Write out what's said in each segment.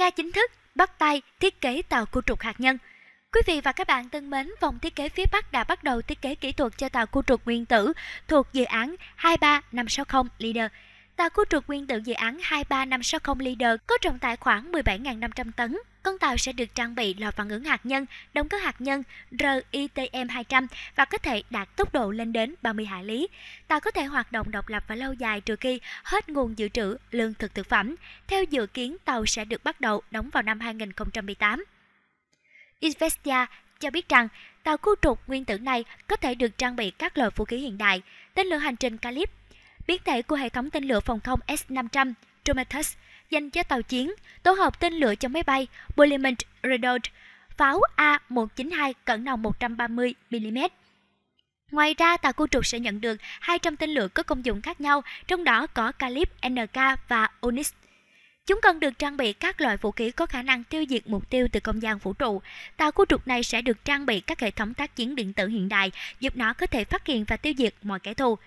Nga chính thức bắt tay thiết kế tàu khu trục hạt nhân. Quý vị và các bạn thân mến, phòng thiết kế phía Bắc đã bắt đầu thiết kế kỹ thuật cho tàu khu trục nguyên tử thuộc dự án 23560 Leader Tàu khu trục nguyên tử dự án 23560 Leader có trọng tải khoảng 17.500 tấn. Con tàu sẽ được trang bị lò phản ứng hạt nhân, động cơ hạt nhân RITM-200 và có thể đạt tốc độ lên đến 30 hải lý. Tàu có thể hoạt động độc lập và lâu dài trừ khi hết nguồn dự trữ lương thực thực phẩm. Theo dự kiến, tàu sẽ được bắt đầu đóng vào năm 2018. Investia cho biết rằng tàu khu trục nguyên tử này có thể được trang bị các loại vũ khí hiện đại, tên lửa hành trình Calip biến thể của hệ thống tên lửa phòng không S-500 Prometheus dành cho tàu chiến, tổ hợp tên lửa cho máy bay Bolliment Redoubt, pháo A192 cận nòng 130mm. Ngoài ra, tàu khu trục sẽ nhận được 200 tên lửa có công dụng khác nhau, trong đó có Calip, NK và Onyx. Chúng cần được trang bị các loại vũ khí có khả năng tiêu diệt mục tiêu từ không gian vũ trụ. Tàu khu trục này sẽ được trang bị các hệ thống tác chiến điện tử hiện đại, giúp nó có thể phát hiện và tiêu diệt mọi kẻ thù.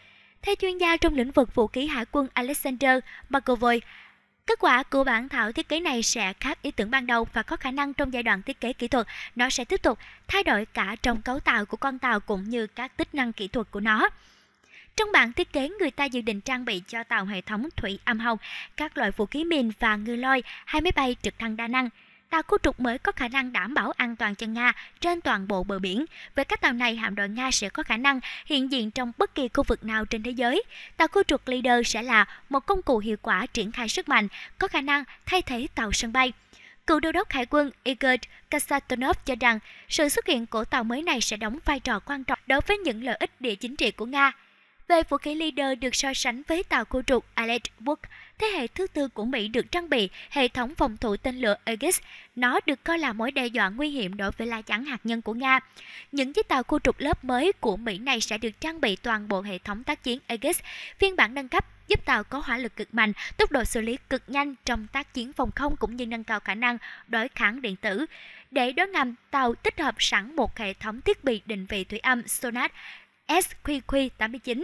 Theo chuyên gia trong lĩnh vực vũ khí hải quân Alexander Markovoy, Kết quả của bản thảo thiết kế này sẽ khác ý tưởng ban đầu và có khả năng trong giai đoạn thiết kế kỹ thuật, nó sẽ tiếp tục thay đổi cả trong cấu tạo của con tàu cũng như các tính năng kỹ thuật của nó. Trong bản thiết kế, người ta dự định trang bị cho tàu hệ thống thủy âm hồng, các loại vũ khí mìn và ngư lôi, hai máy bay trực thăng đa năng – tàu khu trục mới có khả năng đảm bảo an toàn cho Nga trên toàn bộ bờ biển. Với các tàu này, hạm đội Nga sẽ có khả năng hiện diện trong bất kỳ khu vực nào trên thế giới. Tàu khu trục Leader sẽ là một công cụ hiệu quả triển khai sức mạnh, có khả năng thay thế tàu sân bay. Cựu đô đốc hải quân Igor Kasatonov cho rằng sự xuất hiện của tàu mới này sẽ đóng vai trò quan trọng đối với những lợi ích địa chính trị của Nga về vũ khí leader được so sánh với tàu khu trục Alex Wood, thế hệ thứ tư của Mỹ được trang bị hệ thống phòng thủ tên lửa Aegis. Nó được coi là mối đe dọa nguy hiểm đối với lá chắn hạt nhân của Nga. Những chiếc tàu khu trục lớp mới của Mỹ này sẽ được trang bị toàn bộ hệ thống tác chiến Aegis, phiên bản nâng cấp giúp tàu có hỏa lực cực mạnh, tốc độ xử lý cực nhanh trong tác chiến phòng không cũng như nâng cao khả năng đối kháng điện tử. Để đối ngầm, tàu tích hợp sẵn một hệ thống thiết bị định vị thủy âm Sonat SQQ89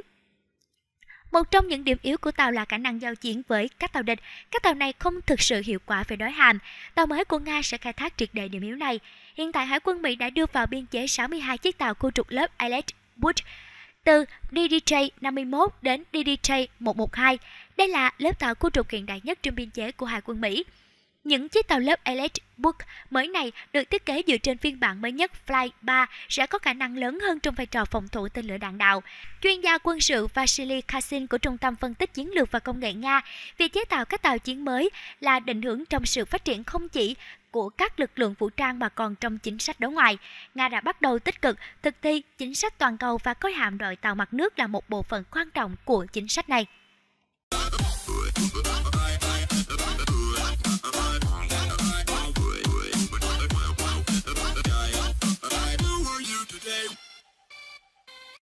một trong những điểm yếu của tàu là khả năng giao chiến với các tàu địch. Các tàu này không thực sự hiệu quả về đối hàm. Tàu mới của Nga sẽ khai thác triệt đề điểm yếu này. Hiện tại Hải quân Mỹ đã đưa vào biên chế 62 chiếc tàu khu trục lớp Alex Wood từ DDJ 51 đến DDJ 112. Đây là lớp tàu khu trục hiện đại nhất trên biên chế của Hải quân Mỹ. Những chiếc tàu lớp Elite Book mới này được thiết kế dựa trên phiên bản mới nhất Flight 3 sẽ có khả năng lớn hơn trong vai trò phòng thủ tên lửa đạn đạo. Chuyên gia quân sự Vasily Kasin của Trung tâm Phân tích Chiến lược và Công nghệ Nga về chế tạo các tàu chiến mới là định hướng trong sự phát triển không chỉ của các lực lượng vũ trang mà còn trong chính sách đối ngoại. Nga đã bắt đầu tích cực thực thi chính sách toàn cầu và coi hạm đội tàu mặt nước là một bộ phận quan trọng của chính sách này.